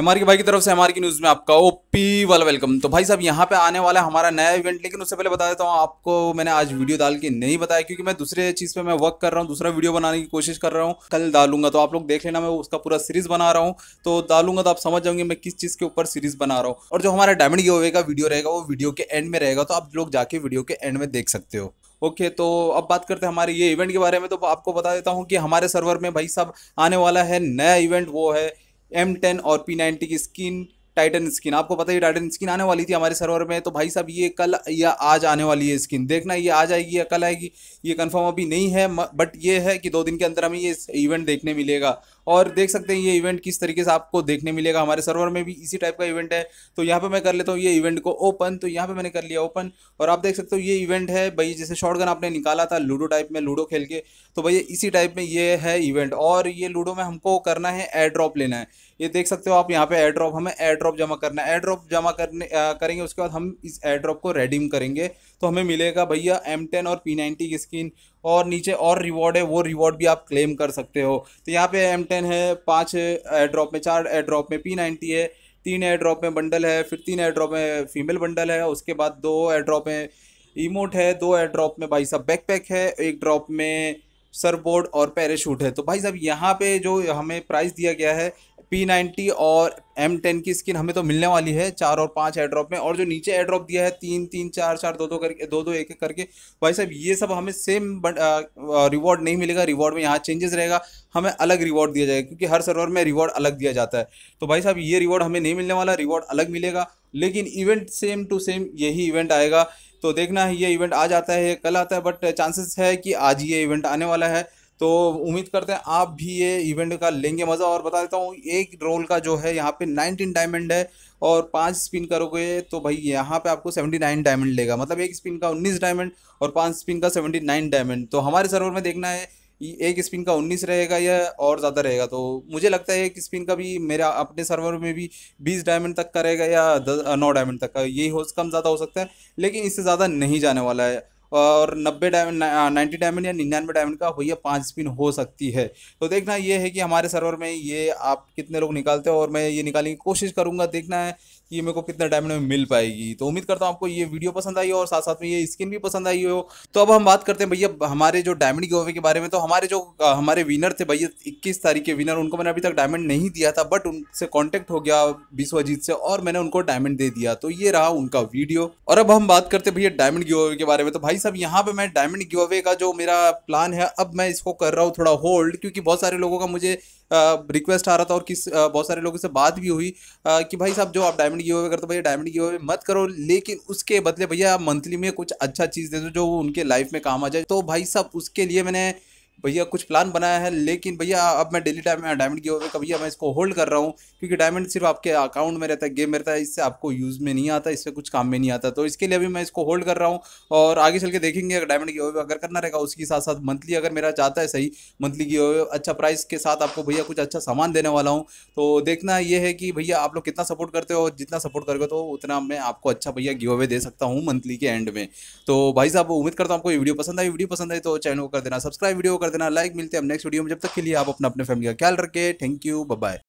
M R के भाई की तरफ से एम आर की न्यूज़ में आपका ओपी वाला वेलकम तो भाई साहब यहाँ पे आने वाला है हमारा नया इवेंट लेकिन उससे पहले बता देता हूँ आपको मैंने आज वीडियो डाल के नहीं बताया क्योंकि मैं दूसरे चीज़ पे मैं वर्क कर रहा हूँ दूसरा वीडियो बनाने की कोशिश कर रहा हूँ कल डालूंगा तो आप लोग देख लेना मैं उसका पूरा सीरीज़ बना रहा हूँ तो डालूंगा तो आप समझ जाऊंगे मैं किस चीज़ के ऊपर सीरीज़ बना रहा हूँ और जो हमारा डायमंड गिवे का वीडियो रहेगा वो वीडियो के एंड में रहेगा तो आप लोग जाके वीडियो के एंड में देख सकते हो ओके okay, तो अब बात करते हैं हमारे ये इवेंट के बारे में तो आपको बता देता हूँ कि हमारे सर्वर में भाई साहब आने वाला है नया इवेंट वो है एम टेन और पी नाइनटी की स्किन टाइटन स्किन आपको पता है टाइटन स्किन आने वाली थी हमारे सर्वर में तो भाई साहब ये कल या आज आने वाली है स्किन देखना ये आज आएगी या कल आएगी ये कंफर्म अभी नहीं है बट ये है कि दो दिन के अंदर हमें ये इवेंट देखने मिलेगा और देख सकते हैं ये इवेंट किस तरीके से आपको देखने मिलेगा हमारे सर्वर में भी इसी टाइप का इवेंट है तो यहाँ पे मैं कर लेता हूँ ये इवेंट को ओपन तो यहाँ पे मैंने कर लिया ओपन और आप देख सकते हो ये इवेंट है भाई जैसे गन आपने निकाला था लूडो टाइप में लूडो खेल के तो भैया इसी टाइप में ये है इवेंट और ये लूडो में हमको करना है एयर ड्रॉप लेना है ये देख सकते हो आप यहाँ पे एयर ड्रॉप हमें एयर ड्रॉप जमा करना है एयर ड्रॉप जमा करने आ, करेंगे उसके बाद हम इस एयर ड्रॉप को रेडीम करेंगे तो हमें मिलेगा भैया एम टेन और पी नाइनटी की स्किन और नीचे और रिवॉर्ड है वो रिवॉर्ड भी आप क्लेम कर सकते हो तो यहाँ पे एम टेन है पाँच एयर ड्रॉप में चार एयर ड्रॉप में पी नाइन्टी है तीन एयर ड्रॉप में बंडल है फिर तीन एयर ड्रॉप में फीमेल बंडल है उसके बाद दो एयर ड्रॉप में इमोट है दो एयर ड्रॉप में भाई साहब बैकपैक है एक ड्रॉप में सरबोर्ड और पैराशूट है तो भाई साहब यहाँ पे जो हमें प्राइस दिया गया है पी नाइन्टी और एम टेन की स्किन हमें तो मिलने वाली है चार और पाँच एड्रॉप में और जो नीचे एड्रॉप दिया है तीन तीन चार चार दो दो करके दो दो एक एक करके भाई साहब ये सब हमें सेम रिवॉर्ड नहीं मिलेगा रिवॉर्ड में यहाँ चेंजेस रहेगा हमें अलग रिवॉर्ड दिया जाएगा क्योंकि हर सर्वर में रिवॉर्ड अलग दिया जाता है तो भाई साहब ये रिवॉर्ड हमें नहीं मिलने वाला रिवॉर्ड अलग मिलेगा लेकिन इवेंट सेम टू सेम यही इवेंट आएगा तो देखना है ये इवेंट आज आता है कल आता है बट चांसेस है कि आज ये इवेंट आने वाला है तो उम्मीद करते हैं आप भी ये इवेंट का लेंगे मज़ा और बता देता हूँ एक रोल का जो है यहाँ पे 19 डायमंड है और पांच स्पिन करोगे तो भाई यहाँ पे आपको 79 डायमंड लेगा मतलब एक स्पिन का 19 डायमंड और पांच स्पिन का 79 डायमंड तो हमारे सर्वर में देखना है एक स्पिन का 19 रहेगा या और ज़्यादा रहेगा तो मुझे लगता है एक स्पिन का भी मेरा अपने सर्वर में भी 20 डायमंड तक का रहेगा या नौ डायमंड तक का यही हो कम ज़्यादा हो सकता है लेकिन इससे ज़्यादा नहीं जाने वाला है और 90 डायमंड 90 डायमंड या निन्यानवे डायमंड का भैया पाँच स्पिन हो सकती है तो देखना ये है कि हमारे सर्वर में ये आप कितने लोग निकालते हो और मैं ये निकालने की कोशिश करूँगा देखना है कि मेरे को कितने डायमंड में मिल पाएगी तो उम्मीद करता हूँ आपको ये वीडियो पसंद आई हो और साथ साथ में ये स्किन भी पसंद आई हो तो अब हम बात करते हैं भैया हमारे जो डायमंड गोवे के बारे में तो हमारे जो हमारे विनर थे भैया इक्कीस तारीख के विनर उनको मैंने अभी तक डायमंड नहीं दिया था बट उनसे कॉन्टैक्ट हो गया विश्वजीत से और मैंने उनको डायमंड दे दिया तो ये रहा उनका वीडियो और अब हम बात करते हैं भैया डायमंड गोवे के बारे में तो भाई भाई साहब यहाँ पे मैं डायमंड गिव अवे का जो मेरा प्लान है अब मैं इसको कर रहा हूँ थोड़ा होल्ड क्योंकि बहुत सारे लोगों का मुझे रिक्वेस्ट आ रहा था और किस बहुत सारे लोगों से बात भी हुई कि भाई साहब जो आप डायमंड गिव अवे करते हो भैया डायमंड गिव अवे मत करो लेकिन उसके बदले भैया मंथली में कुछ अच्छा चीज़ दे दो जो उनके लाइफ में काम आ जाए तो भाई साहब उसके लिए मैंने भैया कुछ प्लान बनाया है लेकिन भैया अब मैं daily time diamond giveaway का भैया मैं इसको होल्ड कर रहा हूँ क्योंकि डायमंड सिर्फ आपके अकाउंट में रहता है गेम में रहता है इससे आपको यूज़ में नहीं आता इससे कुछ काम में नहीं आता तो इसके लिए अभी मैं इसको होल्ड कर रहा हूँ और आगे चल के देखेंगे अगर डायमंड गिव अवे अगर करना रहेगा उसके साथ साथ मंथली अगर मेरा चाहता है सही मंथली गिव अवे अच्छा प्राइस के साथ आपको भैया कुछ अच्छा सामान देने वाला हूँ तो देखना ये है कि भैया आप लोग कितना सपोर्ट करते हो जितना सपोर्ट करोगे तो उतना मैं आपको अच्छा भैया गिव अवे दे सकता हूँ मंथली के एंड में तो भाई साहब उम्मीद करता हूँ आपको वीडियो पसंद आई वीडियो पसंद आई तो चैनल को कर देना सब्सक्राइब वीडियो कर देना लाइक मिलते हैं नेक्स्ट वीडियो में जब तक के लिए आप अपना अपने फैमिली का ख्याल रखें थैंक यू बाय